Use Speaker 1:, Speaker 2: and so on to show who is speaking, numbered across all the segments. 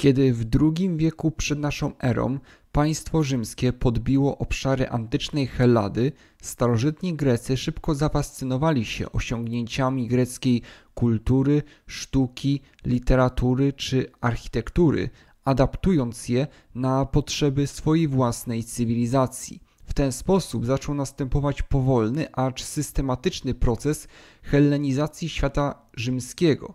Speaker 1: kiedy w II wieku przed naszą erą państwo rzymskie podbiło obszary antycznej Helady, starożytni Grecy szybko zafascynowali się osiągnięciami greckiej kultury, sztuki, literatury czy architektury, adaptując je na potrzeby swojej własnej cywilizacji. W ten sposób zaczął następować powolny, acz systematyczny proces hellenizacji świata rzymskiego,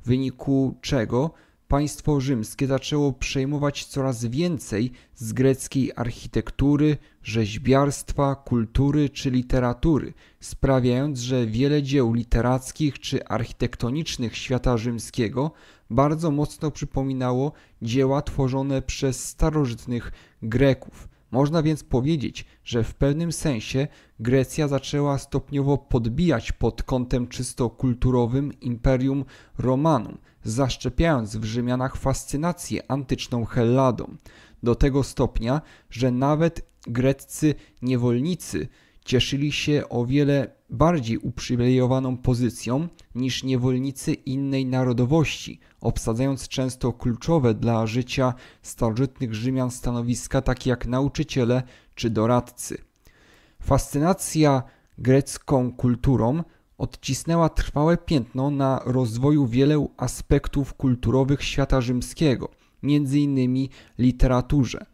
Speaker 1: w wyniku czego państwo rzymskie zaczęło przejmować coraz więcej z greckiej architektury, rzeźbiarstwa, kultury czy literatury, sprawiając, że wiele dzieł literackich czy architektonicznych świata rzymskiego bardzo mocno przypominało dzieła tworzone przez starożytnych Greków. Można więc powiedzieć, że w pewnym sensie Grecja zaczęła stopniowo podbijać pod kątem czysto kulturowym imperium Romanum – zaszczepiając w Rzymianach fascynację antyczną Helladą, do tego stopnia, że nawet greccy niewolnicy cieszyli się o wiele bardziej uprzywilejowaną pozycją niż niewolnicy innej narodowości, obsadzając często kluczowe dla życia starożytnych Rzymian stanowiska takie jak nauczyciele czy doradcy. Fascynacja grecką kulturą odcisnęła trwałe piętno na rozwoju wielu aspektów kulturowych świata rzymskiego, m.in. literaturze.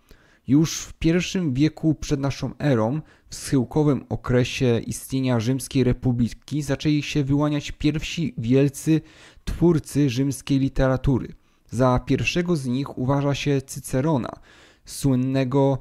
Speaker 1: Już w I wieku przed naszą erą, w schyłkowym okresie istnienia Rzymskiej Republiki, zaczęli się wyłaniać pierwsi wielcy twórcy rzymskiej literatury. Za pierwszego z nich uważa się Cycerona, słynnego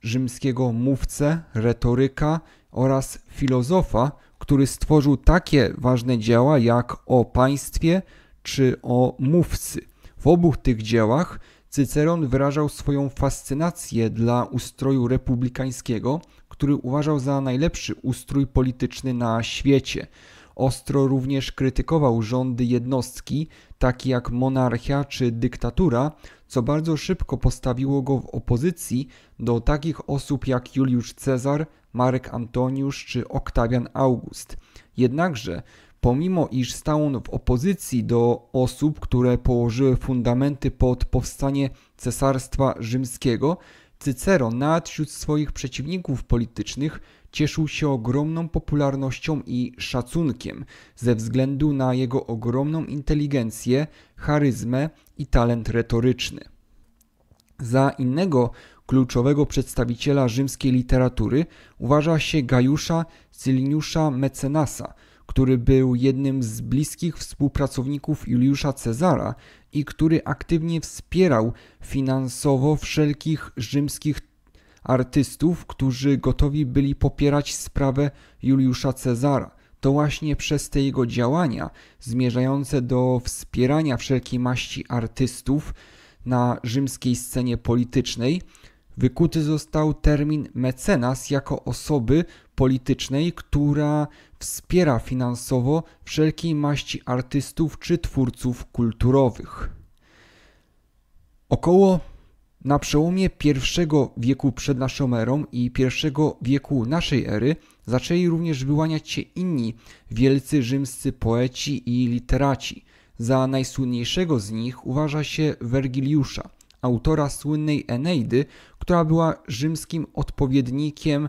Speaker 1: rzymskiego mówcę, retoryka oraz filozofa, który stworzył takie ważne dzieła jak o państwie czy o mówcy. W obu tych dziełach Cyceron wyrażał swoją fascynację dla ustroju republikańskiego, który uważał za najlepszy ustrój polityczny na świecie. Ostro również krytykował rządy jednostki, takie jak monarchia czy dyktatura, co bardzo szybko postawiło go w opozycji do takich osób jak Juliusz Cezar, Marek Antoniusz czy Oktawian August. Jednakże, pomimo iż stał on w opozycji do osób, które położyły fundamenty pod powstanie Cesarstwa Rzymskiego, Cycero nawet wśród swoich przeciwników politycznych cieszył się ogromną popularnością i szacunkiem ze względu na jego ogromną inteligencję, charyzmę i talent retoryczny. Za innego kluczowego przedstawiciela rzymskiej literatury uważa się Gajusza Cyliniusza Mecenasa, który był jednym z bliskich współpracowników Juliusza Cezara i który aktywnie wspierał finansowo wszelkich rzymskich artystów, którzy gotowi byli popierać sprawę Juliusza Cezara. To właśnie przez te jego działania zmierzające do wspierania wszelkiej maści artystów na rzymskiej scenie politycznej Wykuty został termin mecenas jako osoby politycznej, która wspiera finansowo wszelkiej maści artystów czy twórców kulturowych. Około na przełomie I wieku przed naszą erą i I wieku naszej ery zaczęli również wyłaniać się inni wielcy rzymscy poeci i literaci. Za najsłynniejszego z nich uważa się Wergiliusza – autora słynnej Eneidy, która była rzymskim odpowiednikiem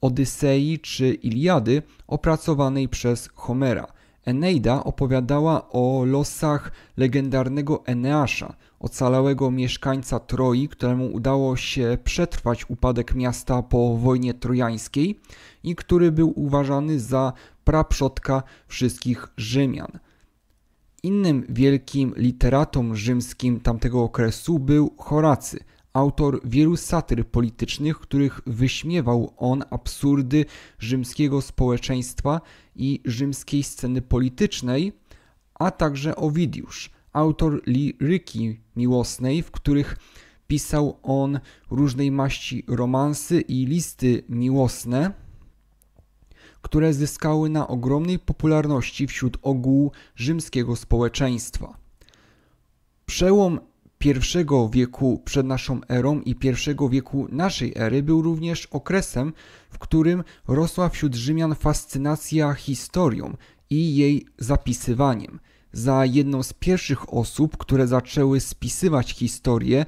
Speaker 1: Odysei czy Iliady opracowanej przez Homera. Eneida opowiadała o losach legendarnego Eneasza, ocalałego mieszkańca Troi, któremu udało się przetrwać upadek miasta po wojnie trojańskiej i który był uważany za praprzodka wszystkich Rzymian. Innym wielkim literatą rzymskim tamtego okresu był Horacy, autor wielu satyr politycznych, których wyśmiewał on absurdy rzymskiego społeczeństwa i rzymskiej sceny politycznej, a także Owidiusz, autor liryki miłosnej, w których pisał on różnej maści romansy i listy miłosne które zyskały na ogromnej popularności wśród ogółu rzymskiego społeczeństwa. Przełom I wieku przed naszą erą i I wieku naszej ery był również okresem, w którym rosła wśród Rzymian fascynacja historią i jej zapisywaniem. Za jedną z pierwszych osób, które zaczęły spisywać historię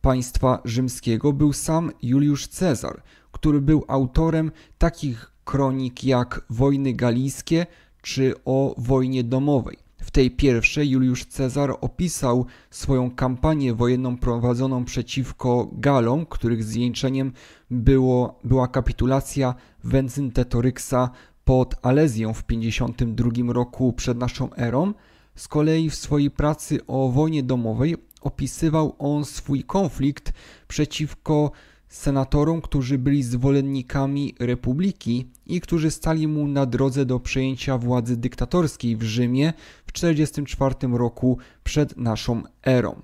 Speaker 1: państwa rzymskiego, był sam Juliusz Cezar, który był autorem takich kronik jak Wojny Galijskie czy o wojnie domowej. W tej pierwszej Juliusz Cezar opisał swoją kampanię wojenną prowadzoną przeciwko Galom, których zwieńczeniem było, była kapitulacja Wencyntetoryksa pod Alezją w 52 roku przed naszą erą. Z kolei w swojej pracy o wojnie domowej opisywał on swój konflikt przeciwko senatorom, którzy byli zwolennikami republiki i którzy stali mu na drodze do przejęcia władzy dyktatorskiej w Rzymie w 1944 roku przed naszą erą.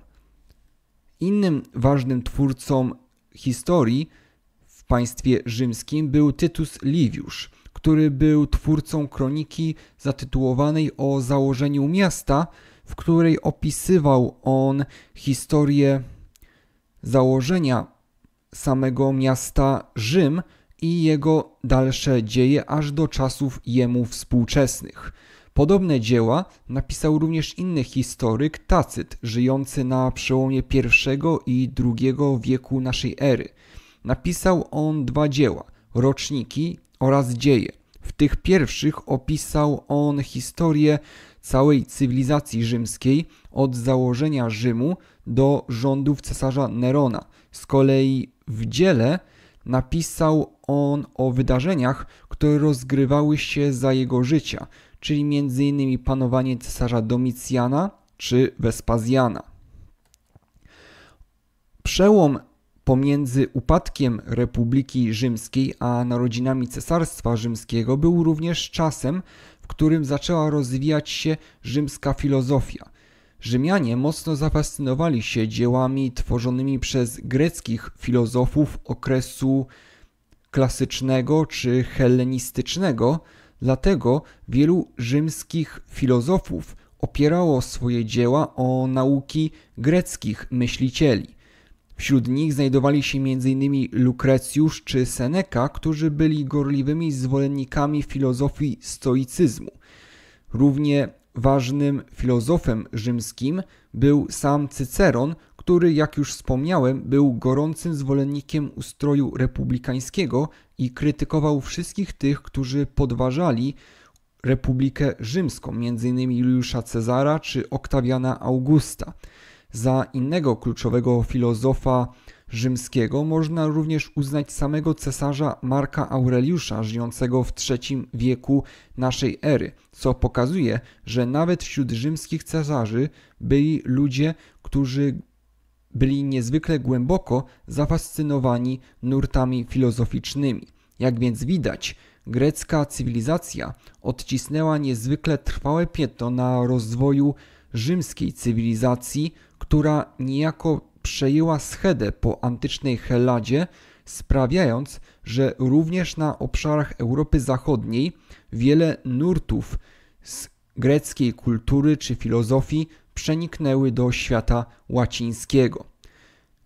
Speaker 1: Innym ważnym twórcą historii w państwie rzymskim był Tytus Liviusz, który był twórcą kroniki zatytułowanej o założeniu miasta, w której opisywał on historię założenia samego miasta Rzym i jego dalsze dzieje aż do czasów jemu współczesnych. Podobne dzieła napisał również inny historyk Tacyt, żyjący na przełomie I i II wieku naszej ery. Napisał on dwa dzieła: roczniki oraz dzieje. W tych pierwszych opisał on historię całej cywilizacji rzymskiej od założenia Rzymu do rządów cesarza Nerona. Z kolei w dziele napisał on o wydarzeniach, które rozgrywały się za jego życia, czyli m.in. panowanie cesarza Domicjana czy Wespazjana. Przełom pomiędzy upadkiem Republiki Rzymskiej a narodzinami Cesarstwa Rzymskiego był również czasem, w którym zaczęła rozwijać się rzymska filozofia – Rzymianie mocno zafascynowali się dziełami tworzonymi przez greckich filozofów okresu klasycznego czy hellenistycznego, dlatego wielu rzymskich filozofów opierało swoje dzieła o nauki greckich myślicieli. Wśród nich znajdowali się m.in. Lukrecjusz czy Seneca, którzy byli gorliwymi zwolennikami filozofii stoicyzmu. Równie Ważnym filozofem rzymskim był sam Cyceron, który, jak już wspomniałem, był gorącym zwolennikiem ustroju republikańskiego i krytykował wszystkich tych, którzy podważali Republikę Rzymską, m.in. Juliusza Cezara czy Oktawiana Augusta. Za innego kluczowego filozofa rzymskiego można również uznać samego cesarza Marka Aureliusza żyjącego w III wieku naszej ery, co pokazuje, że nawet wśród rzymskich cesarzy byli ludzie, którzy byli niezwykle głęboko zafascynowani nurtami filozoficznymi. Jak więc widać, grecka cywilizacja odcisnęła niezwykle trwałe piętno na rozwoju rzymskiej cywilizacji, która niejako przejęła schedę po antycznej Helladzie, sprawiając, że również na obszarach Europy Zachodniej wiele nurtów z greckiej kultury czy filozofii przeniknęły do świata łacińskiego.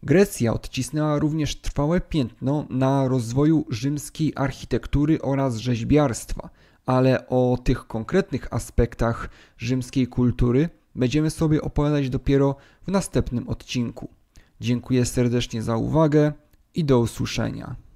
Speaker 1: Grecja odcisnęła również trwałe piętno na rozwoju rzymskiej architektury oraz rzeźbiarstwa, ale o tych konkretnych aspektach rzymskiej kultury będziemy sobie opowiadać dopiero w następnym odcinku. Dziękuję serdecznie za uwagę i do usłyszenia.